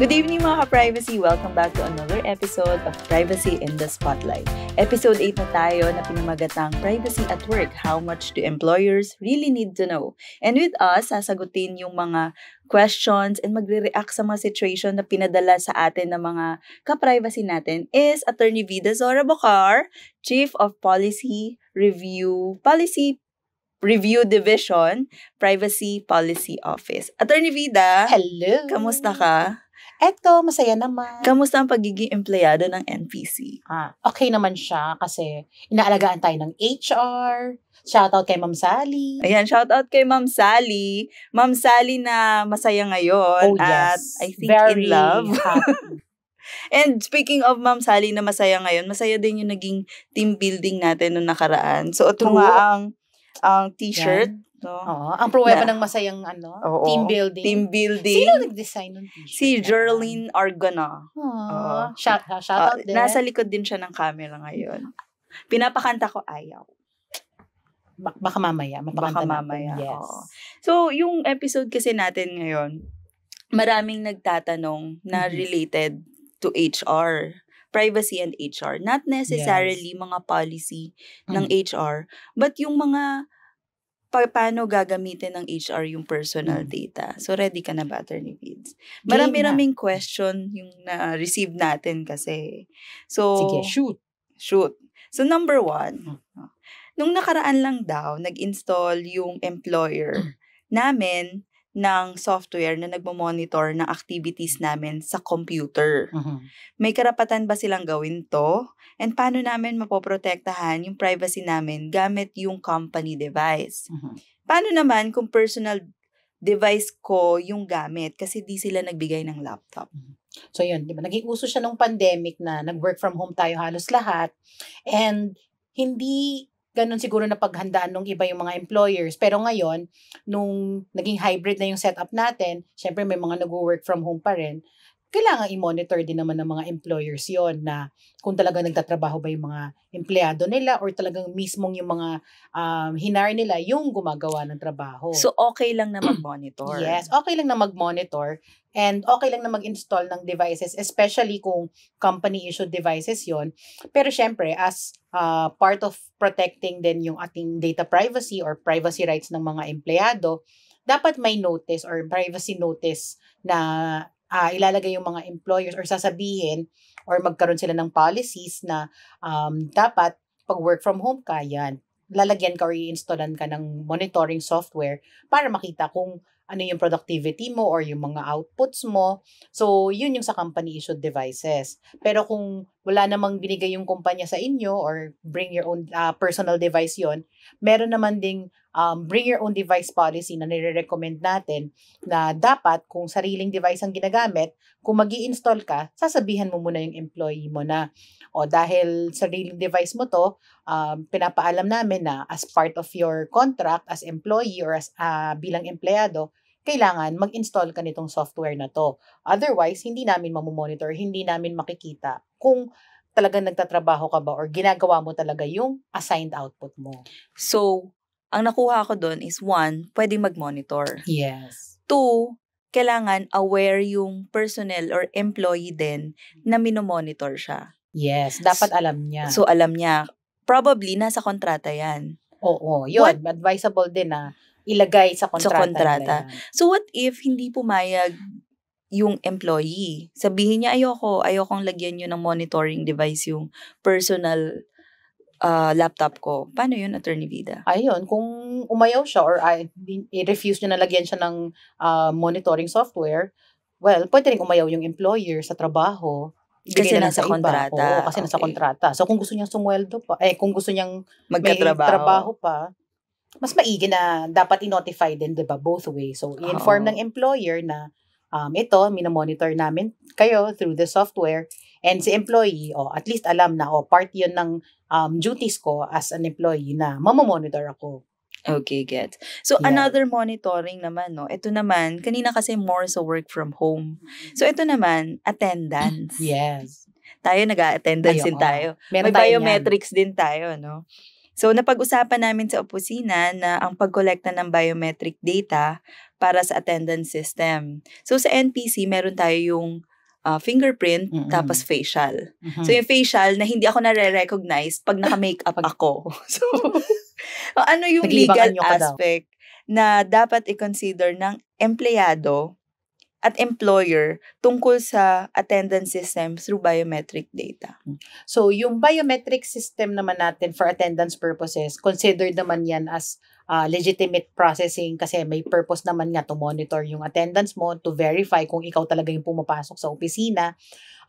Good evening mga ka-privacy! Welcome back to another episode of Privacy in the Spotlight. Episode 8 na tayo na pinamagatang Privacy at Work, How Much Do Employers Really Need to Know? And with us, sasagutin yung mga questions and magre-react sa mga situation na pinadala sa atin ng mga ka-privacy natin is Attorney Vida Zora Bocar, Chief of Policy Review, Policy Review Division, Privacy Policy Office. Attorney Vida, hello. Kamusta ka? eto, masaya naman. Kamusta ang pagiging empleyado ng NPC? Ah, okay naman siya kasi inaalagaan tayo ng HR. Shoutout kay Ma'am Sally. Ayan, shoutout kay Ma'am Sally. Ma'am Sally na masaya ngayon oh, yes. at I think Very in love. And speaking of Ma'am Sally na masaya ngayon, masaya din yung naging team building natin noong nakaraan. So, ito nga ang ang t-shirt. Yeah to. Oo, ang pruweba na, ng masayang ano, oo, team building. Team building. Sino nag-design ng t-shirt? Si Geraldine Argona. Oo. Shout, ha, shout ah, out din. Nasa likod din siya ng camera ngayon. Pinapakanta ko ayaw. Bak baka mamaya. Baka mamaya. Natin. Yes. Oo. So, yung episode kasi natin ngayon, maraming nagtatanong na mm-hmm. related to HR privacy and HR. Not necessarily yes. mga policy mm. ng HR, mm-hmm. but yung mga pa- paano gagamitin ng HR yung personal mm. data. So, ready ka na ba, Attorney Pids? Marami-raming question yung na-receive natin kasi. So, Sige, shoot. Shoot. So, number one, mm. nung nakaraan lang daw, nag-install yung employer mm. namin ng software na nagmo-monitor ng activities namin sa computer. Mm-hmm. May karapatan ba silang gawin to? And paano namin mapoprotektahan yung privacy namin gamit yung company device? Mm-hmm. Paano naman kung personal device ko yung gamit kasi di sila nagbigay ng laptop? Mm-hmm. So yun, di ba? Naging uso siya nung pandemic na nag-work from home tayo halos lahat. And hindi ganun siguro na paghandaan ng iba yung mga employers. Pero ngayon, nung naging hybrid na yung setup natin, syempre may mga nag-work from home pa rin, kailangan i-monitor din naman ng mga employers yon na kung talaga nagtatrabaho ba yung mga empleyado nila or talagang mismong yung mga um, hinar nila yung gumagawa ng trabaho. So, okay lang na mag-monitor? yes, okay lang na mag-monitor and okay lang na mag-install ng devices, especially kung company-issued devices yon Pero syempre, as uh, part of protecting din yung ating data privacy or privacy rights ng mga empleyado, dapat may notice or privacy notice na uh, ilalagay yung mga employers or sasabihin or magkaroon sila ng policies na um, dapat pag work from home ka, yan, lalagyan ka or i-installan ka ng monitoring software para makita kung ano yung productivity mo or yung mga outputs mo. So, yun yung sa company-issued devices. Pero kung wala namang binigay yung kumpanya sa inyo or bring your own uh, personal device yon meron naman ding um, bring your own device policy na nire-recommend natin na dapat kung sariling device ang ginagamit, kung mag install ka, sasabihan mo muna yung employee mo na, o dahil sariling device mo to, um, pinapaalam namin na as part of your contract as employee or as uh, bilang empleyado, kailangan mag-install ka nitong software na to. Otherwise, hindi namin mamomonitor, hindi namin makikita kung talagang nagtatrabaho ka ba or ginagawa mo talaga yung assigned output mo. So, ang nakuha ko doon is one, pwedeng mag-monitor. Yes. Two, kailangan aware yung personnel or employee din na minomonitor siya. Yes, dapat alam niya. So, alam niya. Probably, nasa kontrata yan. Oo, yun. What? Advisable din na ilagay sa kontrata. Sa kontrata. So, what if hindi pumayag yung employee. Sabihin niya, ayoko, ayokong lagyan niyo ng monitoring device yung personal uh, laptop ko. Paano yun, Attorney Vida? Ayun, kung umayaw siya or i-refuse niya na lagyan siya ng uh, monitoring software, well, pwede rin umayaw yung employer sa trabaho. Kasi na nasa sa kontrata. Oo, kasi okay. nasa kontrata. So, kung gusto niyang sumweldo pa, eh, kung gusto niyang magkatrabaho trabaho pa, mas maigi na dapat i-notify din, di ba, both ways. So, i-inform ng employer na Um, ito, minomonitor namin kayo through the software. And si employee, o oh, at least alam na, o oh, part yun ng um, duties ko as an employee na mamomonitor ako. Okay, get. So, yeah. another monitoring naman, no? Ito naman, kanina kasi more so work from home. So, ito naman, attendance. Yes. Tayo, nag-attendance din tayo. Meron May biometrics din tayo, no? So, napag-usapan namin sa opisina na ang pagkolekta ng biometric data para sa attendance system. So sa NPC, meron tayo yung uh, fingerprint, mm-hmm. tapos facial. Mm-hmm. So yung facial na hindi ako na recognize pag naka-makeup ako. so, ano yung legal aspect daw. na dapat i-consider ng empleyado at employer tungkol sa attendance system through biometric data. So, yung biometric system naman natin for attendance purposes, considered naman yan as uh, legitimate processing kasi may purpose naman nga to monitor yung attendance mo, to verify kung ikaw talaga yung pumapasok sa opisina.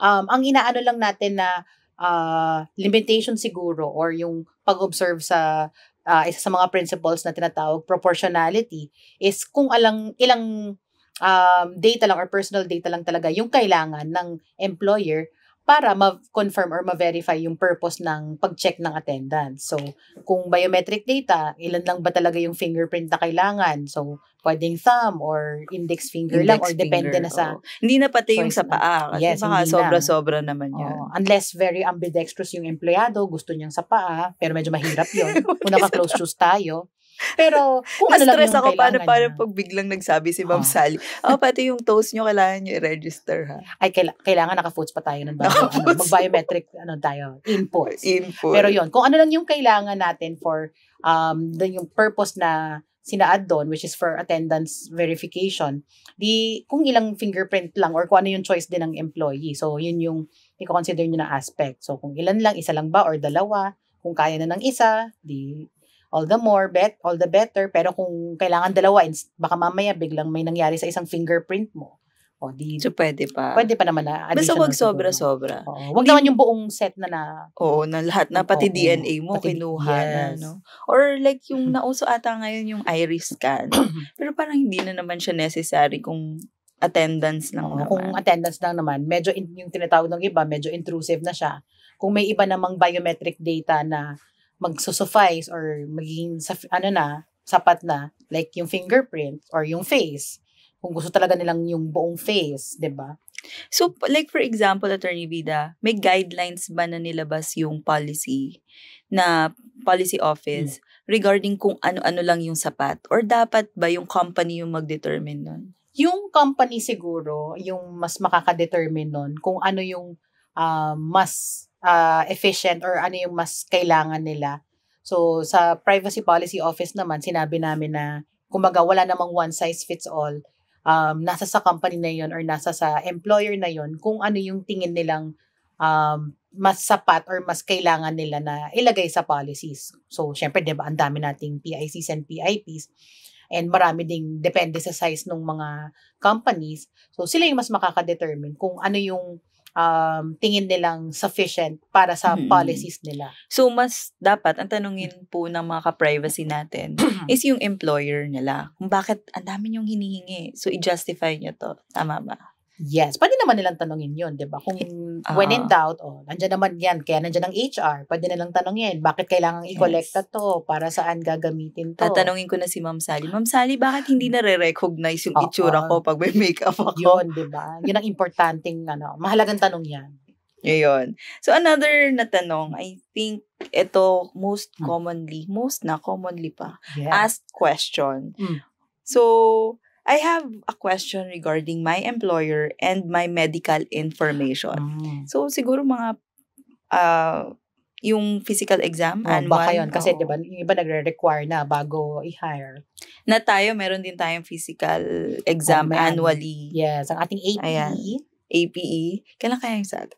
Um, ang inaano lang natin na uh, limitation siguro or yung pag-observe sa uh, isa sa mga principles na tinatawag proportionality is kung alang ilang um, data lang or personal data lang talaga yung kailangan ng employer para ma-confirm or ma-verify yung purpose ng pag-check ng attendance. So, kung biometric data, ilan lang ba talaga yung fingerprint na kailangan? So, pwedeng thumb or index finger index lang or finger, depende na sa... Oh. Hindi na pati yung sa paa. Kasi yes, baka sobra-sobra na. naman yun. Oh, unless very ambidextrous yung empleyado, gusto niyang sa paa, pero medyo mahirap yun. Kung naka-close shoes tayo. Pero, kung ano stress ako, paano, paano niya. pag biglang nagsabi si Ma'am oh. Sally, oh, pati yung toast nyo, kailangan nyo i-register, ha? Ay, kaila- kailangan naka-foods pa tayo ng bago. Ano, mag-biometric, ano tayo, inputs. Input. Pero yon kung ano lang yung kailangan natin for, um, the, yung purpose na sinaad doon, which is for attendance verification, di, kung ilang fingerprint lang or kung ano yung choice din ng employee. So, yun yung, i-consider nyo na aspect. So, kung ilan lang, isa lang ba or dalawa, kung kaya na ng isa, di all the more, bet, all the better. Pero kung kailangan dalawa, baka mamaya biglang may nangyari sa isang fingerprint mo. O di, so, pwede pa. Pwede pa naman na Basta wag sobra-sobra. Oh, wag di, naman yung buong set na na. Oo, oh, na lahat na, pati oh, DNA mo, pati, kinuha yes. na, no? Or like yung nauso ata ngayon yung iris scan. Pero parang hindi na naman siya necessary kung attendance lang Oo, naman. Kung attendance lang naman, medyo in, yung tinatawag ng iba, medyo intrusive na siya. Kung may iba namang biometric data na magsusuffice or magiging sa, ano na, sapat na, like yung fingerprint or yung face. Kung gusto talaga nilang yung buong face, ba diba? So, like for example, Attorney Vida, may guidelines ba na nilabas yung policy na policy office hmm. regarding kung ano-ano lang yung sapat? Or dapat ba yung company yung mag-determine nun? Yung company siguro, yung mas makakadetermine nun kung ano yung uh, mas uh, efficient or ano yung mas kailangan nila. So sa privacy policy office naman, sinabi namin na kumbaga wala namang one size fits all. Um, nasa sa company na yon or nasa sa employer na yon kung ano yung tingin nilang um, mas sapat or mas kailangan nila na ilagay sa policies. So, syempre, di ba, ang dami nating PICs and PIPs and marami ding depende sa size ng mga companies. So, sila yung mas makakadetermine kung ano yung um, tingin nilang sufficient para sa mm-hmm. policies nila. So, mas dapat, ang tanungin po ng mga ka-privacy natin is yung employer nila. Kung bakit ang dami niyong hinihingi. So, i-justify niyo to. Tama ba? Yes, pwede naman nilang tanongin yun, di ba? Kung uh, when in doubt, oh, nandiyan naman yan, kaya nandiyan ang HR, pwede nilang tanongin, bakit kailangan i-collect yes. to? Para saan gagamitin to? Tatanungin ko na si Ma'am Sally, Ma'am Sally, bakit hindi mm. nare-recognize yung uh, itsura ko pag may makeup ako? Yun, di ba? Yun ang importanteng, ano, mahalagang tanong yan. Yun. So, another na tanong, I think ito most hmm. commonly, most na commonly pa, yeah. asked question. Mm. So, I have a question regarding my employer and my medical information. Mm. So, siguro mga uh, yung physical exam. Oh, and baka yun. Kasi, oh. di ba, yung iba nagre-require na bago i-hire. Na tayo, meron din tayong physical exam oh, annually. Yes. Ang ating APE. Ayan. APE. Kailan kaya yung sa atin?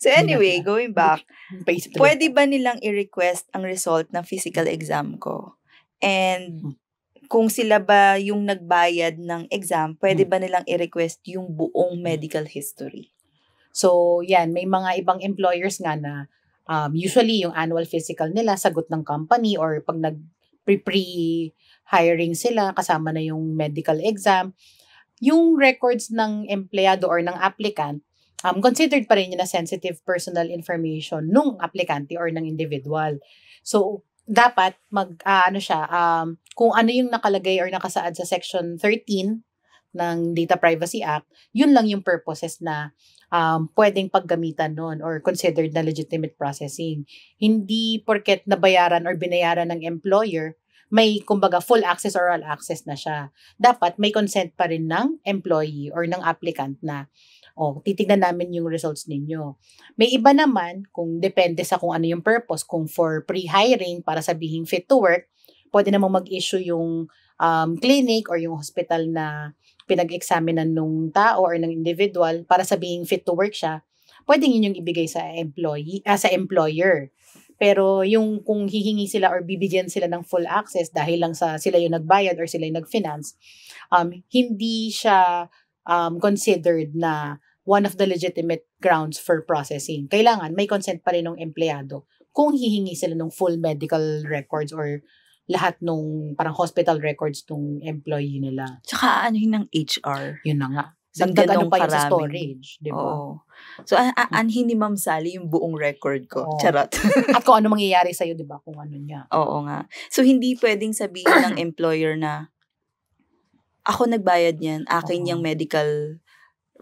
So anyway, going back, pwede ba nilang i-request ang result ng physical exam ko? And hmm kung sila ba yung nagbayad ng exam, pwede hmm. ba nilang i-request yung buong hmm. medical history? So, yan, may mga ibang employers nga na um, usually yung annual physical nila, sagot ng company or pag nag pre-hiring sila, kasama na yung medical exam, yung records ng empleyado or ng applicant, um, considered pa rin yun na sensitive personal information nung aplikante or ng individual. So, dapat mag, uh, ano siya, um, kung ano yung nakalagay or nakasaad sa Section 13 ng Data Privacy Act, yun lang yung purposes na um, pwedeng paggamitan noon or considered na legitimate processing. Hindi porket nabayaran or binayaran ng employer, may kumbaga full access or all access na siya. Dapat may consent pa rin ng employee or ng applicant na oh, titignan namin yung results ninyo. May iba naman kung depende sa kung ano yung purpose, kung for pre-hiring para sabihin fit to work, pwede namang mag-issue yung um, clinic or yung hospital na pinag-examinan nung tao or ng individual para sabihing fit to work siya, pwedeng yun yung ibigay sa employee, uh, sa employer. Pero yung kung hihingi sila or bibigyan sila ng full access dahil lang sa sila yung nagbayad or sila yung nag-finance, um, hindi siya um, considered na one of the legitimate grounds for processing. Kailangan may consent pa rin ng empleyado kung hihingi sila ng full medical records or lahat nung parang hospital records nung employee nila. Tsaka ano yun ng HR. Yun na nga. Dagdag ano pa yun sa storage, di ba? So, an- an- anhin ni Ma'am Sally yung buong record ko. Oo. Charot. At kung ano mangyayari sa'yo, di ba? Kung ano niya. Oo nga. So, hindi pwedeng sabihin ng employer na, ako nagbayad niyan, akin Oo. yung medical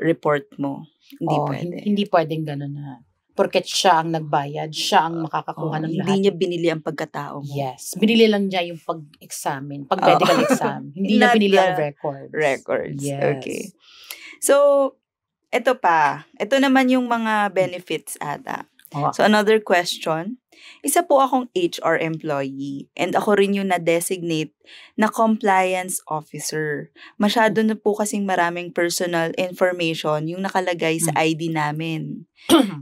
report mo. Hindi Oo, pwede. Hindi, hindi pwedeng gano'n na porket siya ang nagbayad, siya ang ah, makakakuha oh, ng hindi lahat. niya binili ang pagkatao mo. Yes. Binili lang niya yung pag-examine, pag-medical oh. exam. Hindi niya binili ang records. Records. Yes. Okay. So, ito pa. Ito naman yung mga benefits ata. So another question, isa po akong HR employee and ako rin yung na-designate na compliance officer. Masyado na po kasing maraming personal information yung nakalagay sa hmm. ID namin.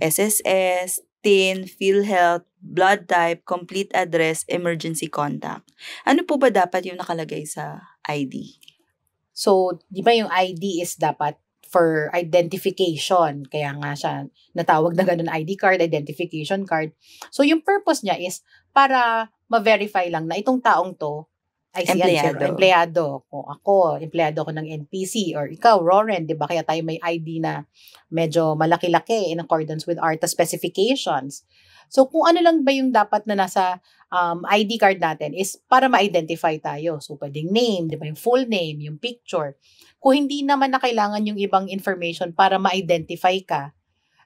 SSS, TIN, PhilHealth, blood type, complete address, emergency contact. Ano po ba dapat yung nakalagay sa ID? So, di ba yung ID is dapat for identification. Kaya nga siya natawag na ganun ID card, identification card. So yung purpose niya is para ma-verify lang na itong taong to ay si empleyado. Answer, empleado. ako, empleyado ko ng NPC or ikaw, Roren, di ba? Kaya tayo may ID na medyo malaki-laki in accordance with ARTA specifications. So kung ano lang ba yung dapat na nasa um, ID card natin is para ma-identify tayo. So, pwedeng name, di ba yung full name, yung picture. Kung hindi naman na kailangan yung ibang information para ma-identify ka,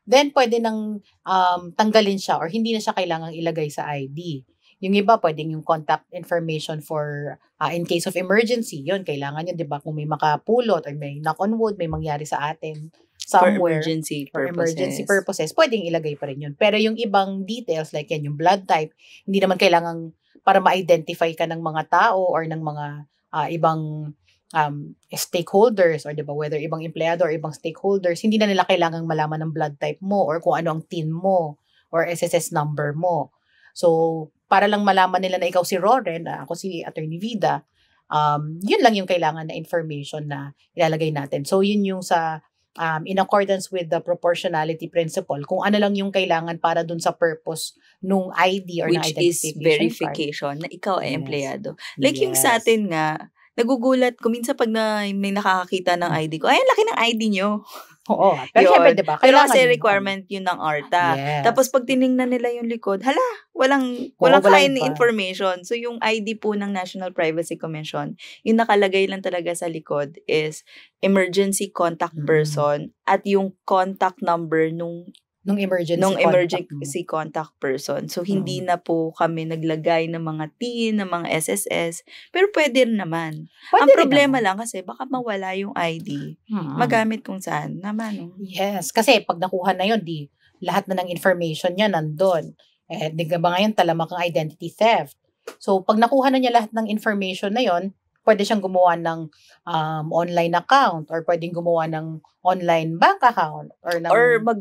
then pwede nang um, tanggalin siya or hindi na siya kailangang ilagay sa ID. Yung iba, pwedeng yung contact information for uh, in case of emergency. Yun, kailangan yun, di ba? Kung may makapulot or may knock on wood, may mangyari sa atin somewhere. For emergency for purposes. emergency purposes, pwedeng ilagay pa rin yun. Pero yung ibang details, like yan, yung blood type, hindi naman kailangan para ma-identify ka ng mga tao or ng mga uh, ibang um, stakeholders or 'di ba whether ibang empleyado or ibang stakeholders hindi na nila kailangan malaman ng blood type mo or kung ano ang tin mo or SSS number mo so para lang malaman nila na ikaw si Roren ah, ako si Attorney Vida um, yun lang yung kailangan na information na ilalagay natin so yun yung sa um, in accordance with the proportionality principle, kung ano lang yung kailangan para dun sa purpose nung ID or Which na identification Which is verification card. na ikaw ay yes. empleyado. Like yes. yung sa atin nga, nagugulat ko minsan pag na, may nakakakita ng hmm. ID ko, ay, laki ng ID nyo. Oo. Pero syempre, di ba? Pero kasi requirement yun ng ARTA. Yes. Tapos pag tiningnan nila yung likod, hala, walang, walang Oo, kain information. So yung ID po ng National Privacy Commission, yung nakalagay lang talaga sa likod is emergency contact hmm. person mm-hmm. at yung contact number nung Nung emergency nung emergency contact. contact person. So, mm. hindi mm. na po kami naglagay ng mga TIN, ng mga SSS. Pero pwede rin naman. Pwede Ang problema naman. lang kasi baka mawala yung ID. Hmm. Magamit kung saan. Naman. Eh. Yes. Kasi pag nakuha na yon di lahat na ng information niya nandun. Eh, di ba ngayon talamak ang identity theft. So, pag nakuha na niya lahat ng information na yon pwede siyang gumawa ng um, online account or pwedeng gumawa ng online bank account or ng... Or mag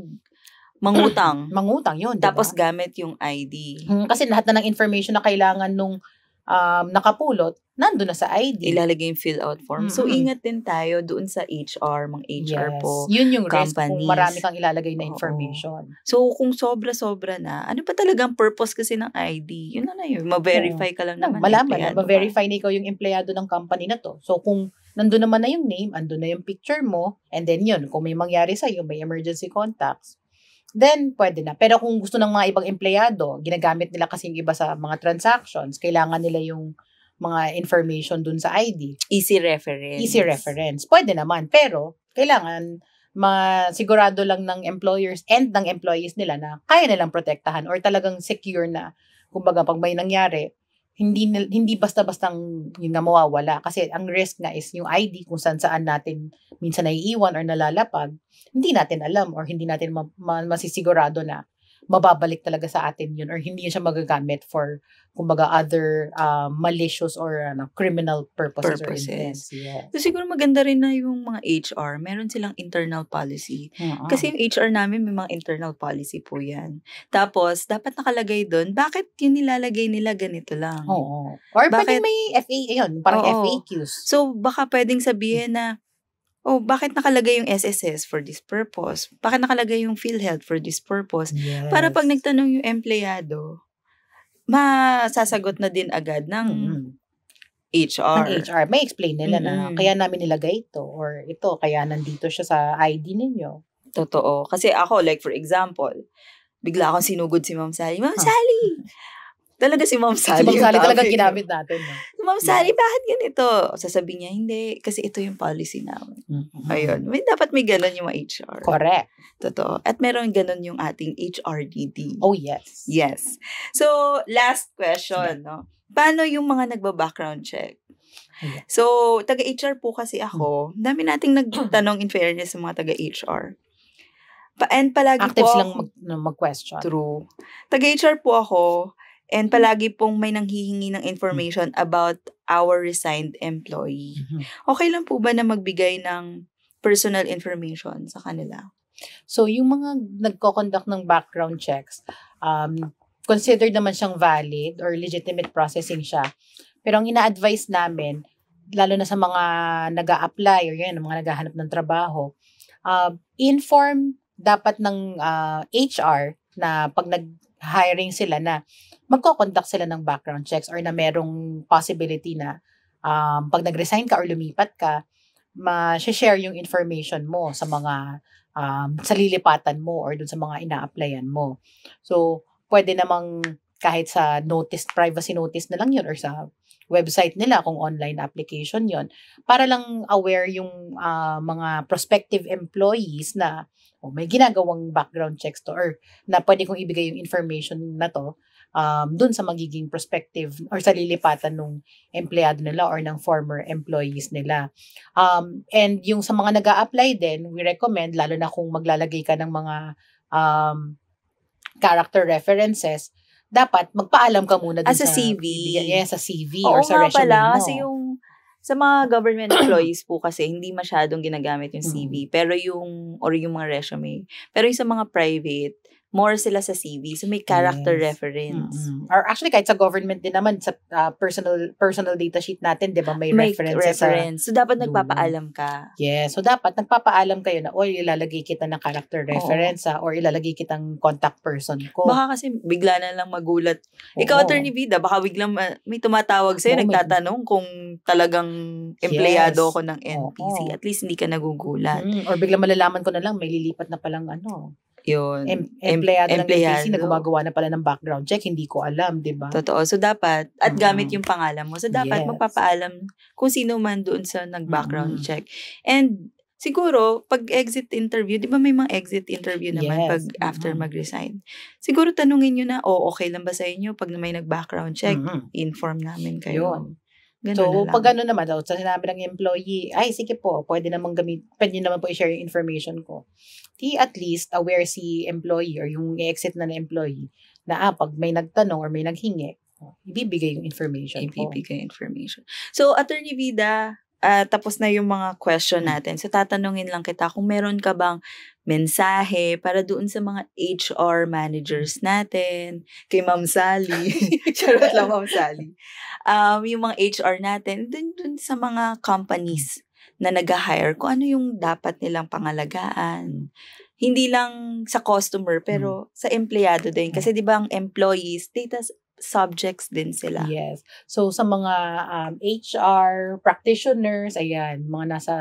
Mangutang. Mangutang, yun. Diba? Tapos gamit yung ID. Hmm, kasi lahat na ng information na kailangan nung um, nakapulot, nando na sa ID. Ilalagay yung fill-out form. Mm-hmm. So, ingat din tayo doon sa HR, mga HR yes. po. Yun yung companies. risk kung marami kang ilalagay na Oo. information. So, kung sobra-sobra na, ano pa talagang purpose kasi ng ID? Yun na na yun. Ma-verify ka lang naman. Malaman na. Ma-verify na ikaw yung empleyado ng company na to. So, kung nando naman na yung name, ando na yung picture mo, and then yun, kung may mangyari sa'yo, may emergency contacts, then pwede na. Pero kung gusto ng mga ibang empleyado, ginagamit nila kasi yung iba sa mga transactions, kailangan nila yung mga information dun sa ID. Easy reference. Easy reference. Pwede naman. Pero, kailangan masigurado lang ng employers and ng employees nila na kaya nilang protektahan or talagang secure na kumbaga pag may nangyari, hindi hindi basta-bastang yun na mawawala kasi ang risk nga is yung ID kung saan saan natin minsan naiiwan or nalalapag hindi natin alam or hindi natin ma- ma- masisigurado na mababalik talaga sa atin yun or hindi siya magagamit for kumbaga other uh, malicious or ano, criminal purposes, purposes. or intents. Yes. So, siguro maganda rin na yung mga HR, meron silang internal policy. Uh-huh. Kasi yung HR namin may mga internal policy po yan. Tapos, dapat nakalagay doon, bakit yung nilalagay nila ganito lang? Oo. Or bakit, pwedeng may FA, yun, parang oo, FAQs. So, baka pwedeng sabihin na, oh, bakit nakalagay yung SSS for this purpose? Bakit nakalagay yung PhilHealth for this purpose? Yes. Para pag nagtanong yung empleyado, masasagot na din agad ng mm. HR. Ng HR. May explain nila mm-hmm. na kaya namin nilagay ito or ito, kaya nandito siya sa ID ninyo. Totoo. Kasi ako, like for example, bigla akong sinugod si Ma'am Sally, Ma'am huh. Ah. Sally, Talaga si Ma'am Sally. Si Ma'am Sally talaga ginamit natin. No? Si Ma'am Sally, bakit ganito? Sasabihin niya, hindi, kasi ito yung policy namin. Mm-hmm. Ayun. May, dapat may ganun yung HR. Correct. Totoo. At meron ganun yung ating HRDD. Oh, yes. Yes. So, last question, yeah. no? Paano yung mga nagba-background check? So, taga-HR po kasi ako. Hmm. Dami nating nagtanong in fairness sa mga taga-HR. Pa and palagi Actives po ako, lang mag, mag-question. True. Taga-HR po ako. And mm-hmm. palagi pong may nanghihingi ng information about our resigned employee. Mm-hmm. Okay lang po ba na magbigay ng personal information sa kanila? So, yung mga nagko-conduct ng background checks, um, considered naman siyang valid or legitimate processing siya. Pero ang ina-advise namin, lalo na sa mga nag apply or yun, mga naghahanap ng trabaho, uh, inform dapat ng uh, ah, HR na pag nag hiring sila na magko-conduct sila ng background checks or na merong possibility na um, pag nag-resign ka or lumipat ka, ma-share yung information mo sa mga um, sa lilipatan mo or dun sa mga ina-applyan mo. So, pwede namang kahit sa notice, privacy notice na lang yun or sa website nila kung online application yon para lang aware yung uh, mga prospective employees na oh, may ginagawang background checks to or na pwede kong ibigay yung information na to um, doon sa magiging prospective or sa lilipatan ng empleyado nila or ng former employees nila. Um, and yung sa mga nag apply din, we recommend, lalo na kung maglalagay ka ng mga um, character references, dapat magpaalam ka muna dun ah, sa, CV. Yeah, sa CV Oo, or sa resume pala, mo. kasi yung sa mga government employees po kasi hindi masyadong ginagamit yung CV, mm. pero yung or yung mga resume. Pero yung sa mga private, more sila sa CV. So may character yes. reference. Mm-hmm. Or actually kahit sa government din naman sa uh, personal personal data sheet natin, 'di ba, may, may reference. reference. Sa, so dapat nagpapaalam ka. Yes. So dapat nagpapaalam kayo na oy ilalagay kita ng character reference oh. Ah, ha, or ilalagay kitang contact person ko. Baka kasi bigla na lang magulat. Oo. Ikaw attorney Vida, baka biglang uh, may tumatawag sa'yo, oh, nagtatanong may... kung talagang empleyado yes. ako ng NPC. Oo. At least hindi ka nagugulat. Mm, or biglang malalaman ko na lang may lilipat na palang ano, yun, em, empleyado em, ng agency na gumagawa na pala ng background check, hindi ko alam, di ba? Totoo. So, dapat, at mm-hmm. gamit yung pangalan mo. So, dapat yes. magpapaalam kung sino man doon sa nag-background mm-hmm. check. And, siguro, pag exit interview, di ba may mga exit interview naman yes. pag after mm-hmm. mag-resign? Siguro tanungin nyo na, oh, okay lang ba sa inyo? Pag may nag-background check, mm-hmm. inform namin kayo. Yun. Ganun so, na pag ano naman, oh, sa sinabi ng employee, ay, sige po, pwede naman gamit, pwede naman po i-share yung information ko di at least aware si employee or yung exit na na employee na ah, pag may nagtanong or may naghingi, oh, ibibigay yung information. Ibibigay po. information. So, Attorney Vida, uh, tapos na yung mga question natin. So, tatanungin lang kita kung meron ka bang mensahe para doon sa mga HR managers natin, kay Ma'am Sally. Charot lang, Ma'am Sally. Um, yung mga HR natin, doon, doon sa mga companies na nag-hire kung ano yung dapat nilang pangalagaan. Hindi lang sa customer, pero mm. sa empleyado din. Kasi di ba ang employees, data subjects din sila. Yes. So sa mga um, HR practitioners, ayan, mga nasa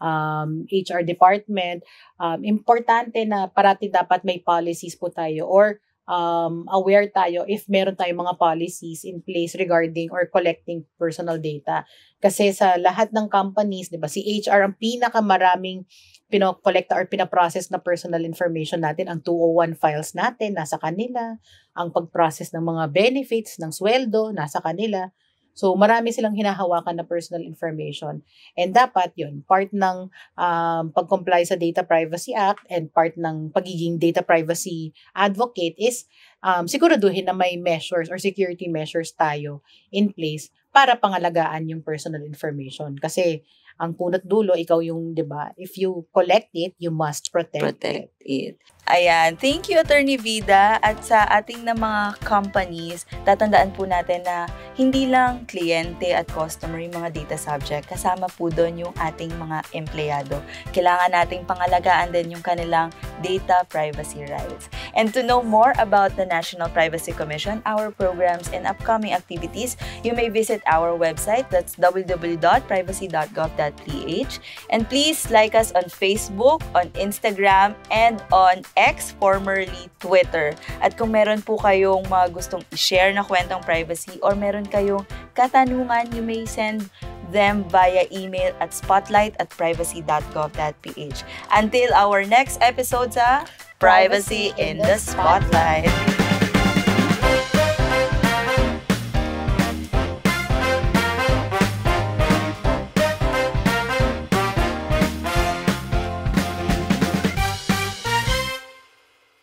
um, HR department, um, importante na parati dapat may policies po tayo or um, aware tayo if meron tayong mga policies in place regarding or collecting personal data. Kasi sa lahat ng companies, di ba, si HR ang pinakamaraming pinokolekta or pinaprocess na personal information natin. Ang 201 files natin, nasa kanila. Ang pag-process ng mga benefits, ng sweldo, nasa kanila. So marami silang hinahawakan na personal information. And dapat yun, part ng um, pag-comply sa Data Privacy Act and part ng pagiging data privacy advocate is um, siguraduhin na may measures or security measures tayo in place para pangalagaan yung personal information. Kasi ang punot dulo, ikaw yung, di ba, if you collect it, you must protect, protect it. it. Ayan. Thank you, Attorney Vida. At sa ating na mga companies, tatandaan po natin na hindi lang kliyente at customer yung mga data subject. Kasama po doon yung ating mga empleyado. Kailangan nating pangalagaan din yung kanilang data privacy rights. And to know more about the National Privacy Commission, our programs, and upcoming activities, you may visit our website. That's www.privacy.gov.ph Ph. And please like us on Facebook, on Instagram, and on X, formerly Twitter. At kung meron po kayong mga gustong i-share na kwentong privacy or meron kayong katanungan, you may send them via email at spotlight at privacy.gov.ph. Until our next episode sa Privacy in the Spotlight.